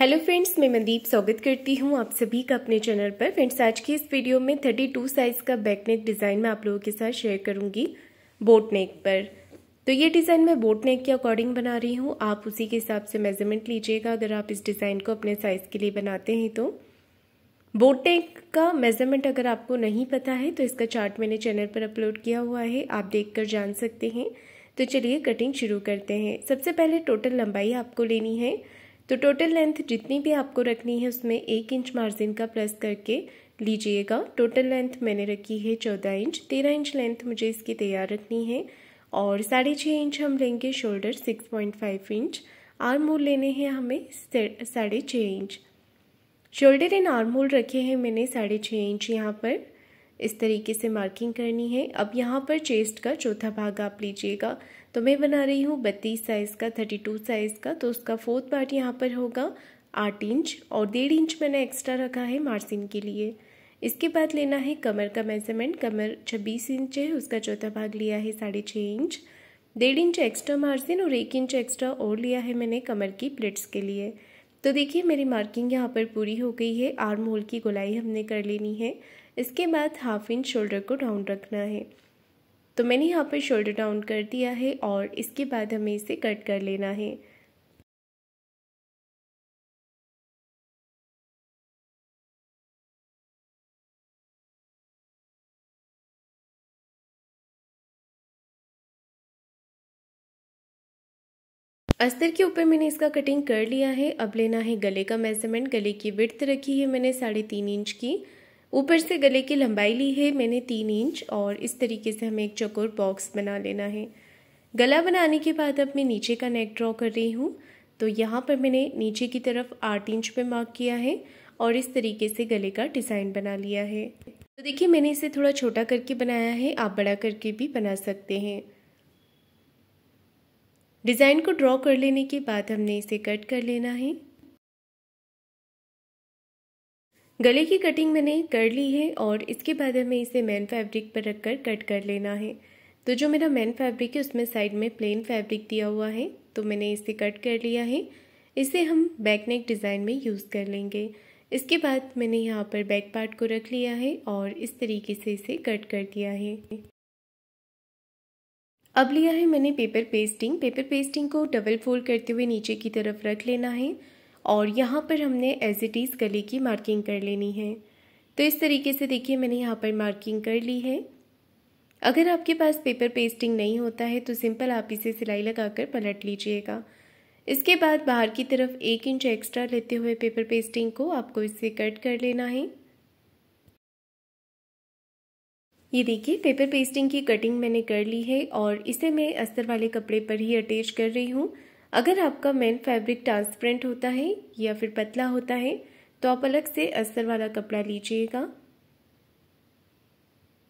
hello friends मैं मनदीप स्वागत करती हूँ आप सभी का अपने चैनल पर फ्रेंड्स आज की इस वीडियो में 32 साइज़ का बैक नेक डिज़ाइन मैं आप लोगों के साथ शेयर करूंगी बोट नेक पर तो ये डिज़ाइन मैं बोट नेक के अकॉर्डिंग बना रही हूँ आप उसी के हिसाब से मेजरमेंट लीजिएगा अगर आप इस डिज़ाइन को अपने साइज़ के लिए बनाते हैं तो बोट नेक का मेजरमेंट अगर आपको नहीं पता है तो इसका चार्ट मैंने चैनल पर अपलोड किया हुआ है आप देख कर जान सकते हैं तो चलिए कटिंग शुरू करते हैं सबसे पहले टोटल लंबाई आपको लेनी है तो टोटल लेंथ जितनी भी आपको रखनी है उसमें एक इंच मार्जिन का प्रेस करके लीजिएगा टोटल लेंथ मैंने रखी है चौदह इंच तेरह इंच लेंथ मुझे इसकी तैयार रखनी है और साढ़े छः इंच हम लेंगे shoulder six point five inch arm hole लेने हैं हमें साढ़े छः inch shoulder and arm hole रखे हैं मैंने साढ़े छः इंच यहाँ पर इस तरीके से मार्किंग करनी है अब यहाँ पर चेस्ट का चौथा भाग आप लीजिएगा तो मैं बना रही हूँ बत्तीस साइज़ का थर्टी टू साइज़ का तो उसका फोर्थ पार्ट यहाँ पर होगा आठ इंच और डेढ़ इंच मैंने एक्स्ट्रा रखा है मार्सिन के लिए इसके बाद लेना है कमर का मेजरमेंट कमर छब्बीस इंच है उसका चौथा भाग लिया है साढ़े छः इंच डेढ़ इंच एक्स्ट्रा मार्जिन और एक इंच एक्स्ट्रा और लिया है मैंने कमर की प्लेट्स के लिए तो देखिए मेरी मार्किंग यहाँ पर पूरी हो गई है आर्म होल की गोलाई हमने कर लेनी है इसके बाद हाफ इंच शोल्डर को डाउन रखना है तो मैंने यहाँ पर शोल्डर डाउन कर दिया है और इसके बाद हमें इसे कट कर लेना है अस्तर के ऊपर मैंने इसका कटिंग कर लिया है अब लेना है गले का मेजरमेंट गले की विड्थ रखी है मैंने साढ़े तीन इंच की ऊपर से गले की लंबाई ली है मैंने तीन इंच और इस तरीके से हमें एक चकोर बॉक्स बना लेना है गला बनाने के बाद अब मैं नीचे का नेक ड्रॉ कर रही हूँ तो यहाँ पर मैंने नीचे की तरफ आठ इंच पे मार्क किया है और इस तरीके से गले का डिज़ाइन बना लिया है तो देखिए मैंने इसे थोड़ा छोटा करके बनाया है आप बड़ा करके भी बना सकते हैं डिज़ाइन को ड्रॉ कर लेने के बाद हमने इसे कट कर लेना है गले की कटिंग मैंने कर ली है और इसके बाद हमें इसे मैन फैब्रिक पर रखकर कट कर लेना है तो जो मेरा मैन फैब्रिक है उसमें साइड में प्लेन फैब्रिक दिया हुआ है तो मैंने इसे कट कर लिया है इसे हम बैक नेक डिज़ाइन में यूज़ कर लेंगे इसके बाद मैंने यहाँ पर बैक पार्ट को रख लिया है और इस तरीके से इसे कट कर दिया है अब लिया है मैंने पेपर पेस्टिंग पेपर पेस्टिंग को डबल फोल्ड करते हुए नीचे की तरफ रख लेना है और यहाँ पर हमने एज इट इज़ गले की मार्किंग कर लेनी है तो इस तरीके से देखिए मैंने यहाँ पर मार्किंग कर ली है अगर आपके पास पेपर पेस्टिंग नहीं होता है तो सिंपल आप इसे सिलाई लगाकर पलट लीजिएगा इसके बाद बाहर की तरफ एक इंच एक्स्ट्रा लेते हुए पेपर पेस्टिंग को आपको इससे कट कर लेना है ये देखिए पेपर पेस्टिंग की कटिंग मैंने कर ली है और इसे मैं अस्तर वाले कपड़े पर ही अटैच कर रही हूँ अगर आपका मेन फैब्रिक ट्रांसपेरेंट होता है या फिर पतला होता है तो आप अलग से अस्तर वाला कपड़ा लीजिएगा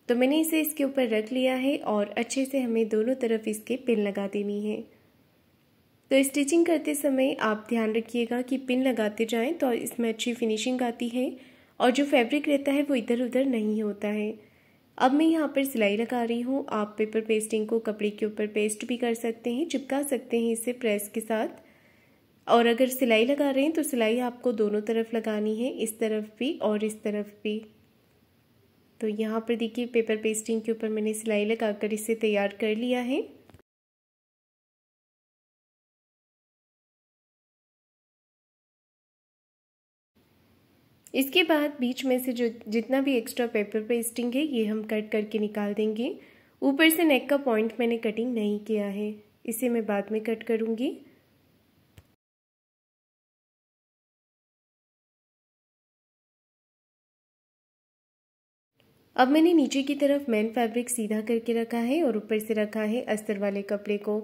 तो मैंने इसे इसके ऊपर रख लिया है और अच्छे से हमें दोनों तरफ इसके पिन लगा देनी है तो स्टिचिंग करते समय आप ध्यान रखिएगा कि पिन लगाते जाएं तो इसमें अच्छी फिनिशिंग आती है और जो फैब्रिक रहता है वो इधर उधर नहीं होता है अब मैं यहाँ पर सिलाई लगा रही हूँ आप पेपर पेस्टिंग को कपड़े के ऊपर पेस्ट भी कर सकते हैं चिपका सकते हैं इसे प्रेस के साथ और अगर सिलाई लगा रहे हैं तो सिलाई आपको दोनों तरफ लगानी है इस तरफ भी और इस तरफ भी तो यहाँ पर देखिए पेपर पेस्टिंग के ऊपर मैंने सिलाई लगा कर इसे तैयार कर लिया है इसके बाद बीच में से जो जितना भी एक्स्ट्रा पेपर पेस्टिंग है ये हम कट करके निकाल देंगे ऊपर से नेक का पॉइंट मैंने कटिंग नहीं किया है इसे मैं बाद में कट करूँगी अब मैंने नीचे की तरफ मेन फैब्रिक सीधा करके रखा है और ऊपर से रखा है अस्तर वाले कपड़े को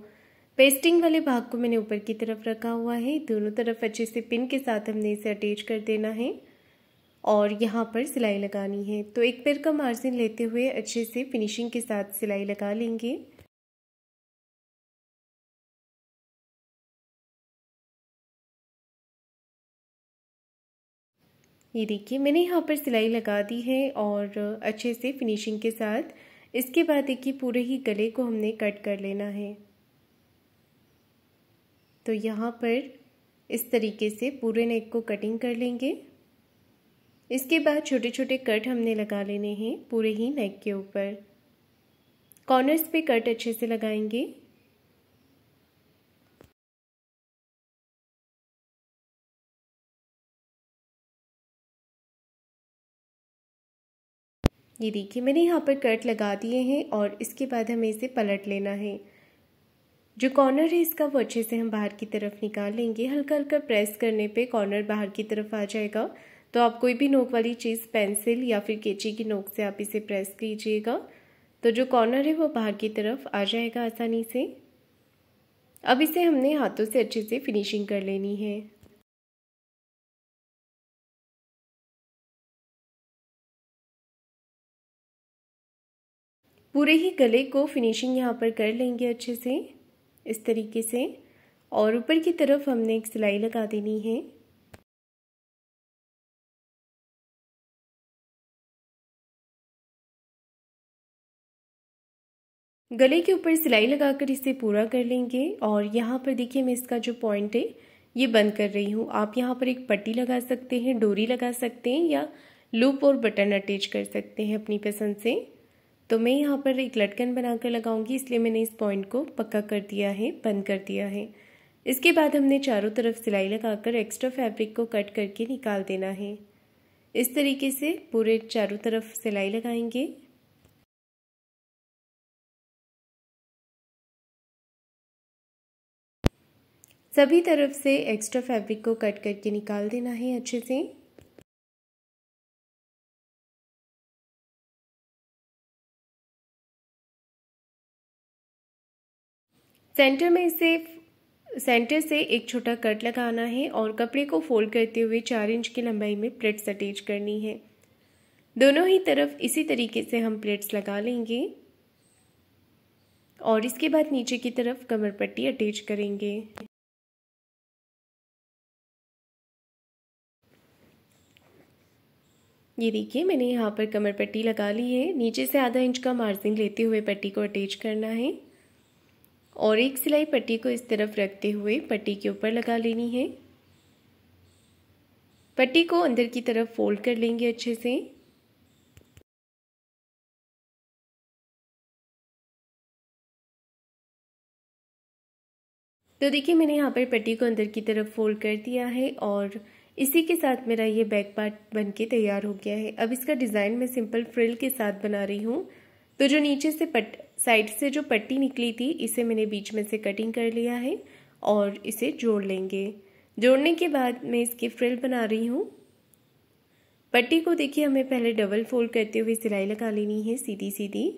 पेस्टिंग वाले भाग को मैंने ऊपर की तरफ रखा हुआ है दोनों तरफ अच्छे से पिन के साथ हमने इसे अटैच कर देना है और यहाँ पर सिलाई लगानी है तो एक पैर का मार्जिन लेते हुए अच्छे से फिनिशिंग के साथ सिलाई लगा लेंगे ये देखिए मैंने यहाँ पर सिलाई लगा दी है और अच्छे से फिनिशिंग के साथ इसके बाद देखिए पूरे ही गले को हमने कट कर लेना है तो यहाँ पर इस तरीके से पूरे नेक को कटिंग कर लेंगे इसके बाद छोटे छोटे कट हमने लगा लेने हैं पूरे ही नेक के ऊपर कॉर्नर्स पे कट अच्छे से लगाएंगे ये देखिए मैंने यहाँ पर कट लगा दिए हैं और इसके बाद हमें इसे पलट लेना है जो कॉर्नर है इसका वो अच्छे से हम बाहर की तरफ निकाल लेंगे हल्का हल्का प्रेस करने पे कॉर्नर बाहर की तरफ आ जाएगा तो आप कोई भी नोक वाली चीज़ पेंसिल या फिर केची की नोक से आप इसे प्रेस कीजिएगा तो जो कॉर्नर है वो बाहर की तरफ आ जाएगा आसानी से अब इसे हमने हाथों से अच्छे से फिनिशिंग कर लेनी है पूरे ही गले को फिनिशिंग यहाँ पर कर लेंगे अच्छे से इस तरीके से और ऊपर की तरफ हमने एक सिलाई लगा देनी है गले के ऊपर सिलाई लगाकर इसे पूरा कर लेंगे और यहाँ पर देखिए मैं इसका जो पॉइंट है ये बंद कर रही हूँ आप यहाँ पर एक पट्टी लगा सकते हैं डोरी लगा सकते हैं या लूप और बटन अटैच कर सकते हैं अपनी पसंद से तो मैं यहाँ पर एक लटकन बनाकर लगाऊंगी इसलिए मैंने इस पॉइंट को पक्का कर दिया है बंद कर दिया है इसके बाद हमने चारों तरफ सिलाई लगाकर एक्स्ट्रा फैब्रिक को कट करके निकाल देना है इस तरीके से पूरे चारों तरफ सिलाई लगाएंगे सभी तरफ से एक्स्ट्रा फैब्रिक को कट करके निकाल देना है अच्छे से सेंटर में इसे सेंटर से एक छोटा कट लगाना है और कपड़े को फोल्ड करते हुए चार इंच की लंबाई में प्लेट्स अटैच करनी है दोनों ही तरफ इसी तरीके से हम प्लेट्स लगा लेंगे और इसके बाद नीचे की तरफ कमर पट्टी अटैच करेंगे ये देखिए मैंने यहाँ पर कमर पट्टी लगा ली है नीचे से आधा इंच का मार्जिन लेते हुए पट्टी को अटैच करना है और एक सिलाई पट्टी को इस तरफ रखते हुए पट्टी के ऊपर लगा लेनी है पट्टी को अंदर की तरफ फोल्ड कर लेंगे अच्छे से तो देखिए मैंने यहाँ पर पट्टी को अंदर की तरफ फोल्ड कर दिया है और इसी के साथ मेरा ये बैक पार्ट बन के तैयार हो गया है अब इसका डिज़ाइन मैं सिंपल फ्रिल के साथ बना रही हूँ तो जो नीचे से पट साइड से जो पट्टी निकली थी इसे मैंने बीच में से कटिंग कर लिया है और इसे जोड़ लेंगे जोड़ने के बाद मैं इसकी फ्रिल बना रही हूँ पट्टी को देखिए हमें पहले डबल फोल्ड करते हुए सिलाई लगा लेनी है सीधी सीधी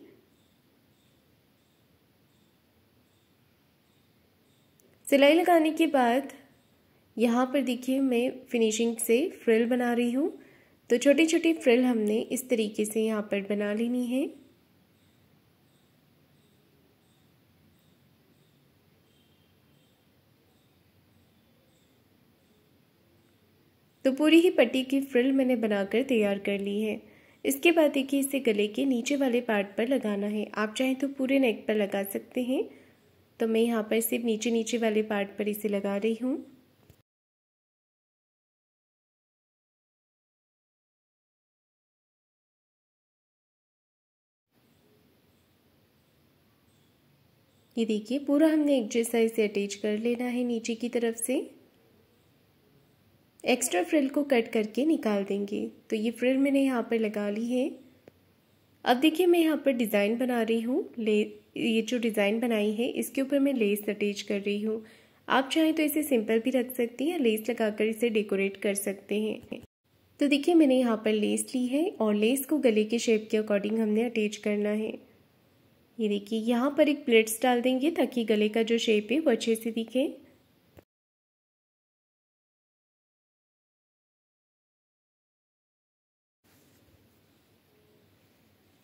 सिलाई लगाने के बाद यहाँ पर देखिए मैं फिनिशिंग से फ्रिल बना रही हूँ तो छोटी छोटी फ्रिल हमने इस तरीके से यहाँ पर बना लेनी है तो पूरी ही पट्टी की फ्रिल मैंने बनाकर तैयार कर ली है इसके बाद देखिए इसे गले के नीचे वाले पार्ट पर लगाना है आप चाहें तो पूरे नेक पर लगा सकते हैं तो मैं यहाँ पर सिर्फ नीचे नीचे वाले पार्ट पर इसे लगा रही हूँ ये देखिए पूरा हमने एक जैसा इसे अटैच कर लेना है नीचे की तरफ से एक्स्ट्रा फ्रिल को कट करके निकाल देंगे तो ये फ्रिल मैंने यहाँ पर लगा ली है अब देखिए मैं यहाँ पर डिज़ाइन बना रही हूँ ले ये जो डिज़ाइन बनाई है इसके ऊपर मैं लेस अटैच कर रही हूँ आप चाहें तो इसे सिंपल भी रख सकती हैं या लेस लगाकर इसे डेकोरेट कर सकते हैं तो देखिए मैंने यहाँ पर लेस ली है और लेस को गले के शेप के अकॉर्डिंग हमने अटैच करना है ये देखिए यहाँ पर एक प्लेट्स डाल देंगे ताकि गले का जो शेप है वो अच्छे से दिखे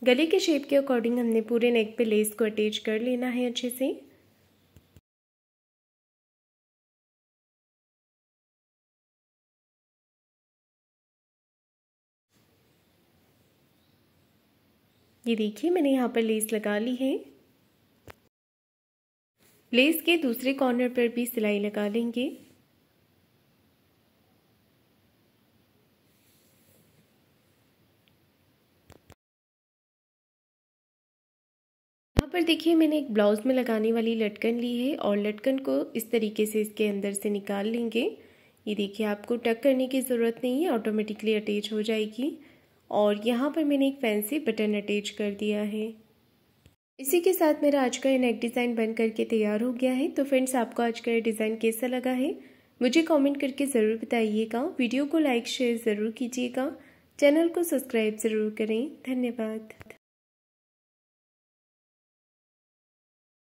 गले के शेप के अकॉर्डिंग हमने पूरे नेक पे लेस को अटैच कर लेना है अच्छे से ये देखिए मैंने यहाँ पर लेस लगा ली है लेस के दूसरे कॉर्नर पर भी सिलाई लगा लेंगे यहाँ पर देखिए मैंने एक ब्लाउज में लगाने वाली लटकन ली है और लटकन को इस तरीके से इसके अंदर से निकाल लेंगे ये देखिए आपको टक करने की ज़रूरत नहीं है ऑटोमेटिकली अटैच हो जाएगी और यहाँ पर मैंने एक फैंसी बटन अटैच कर दिया है इसी के साथ मेरा आज का ये नेक डिज़ाइन बन करके तैयार हो गया है तो फ्रेंड्स आपको आज का ये डिज़ाइन कैसा लगा है मुझे कमेंट करके ज़रूर बताइएगा वीडियो को लाइक शेयर ज़रूर कीजिएगा चैनल को सब्सक्राइब ज़रूर करें धन्यवाद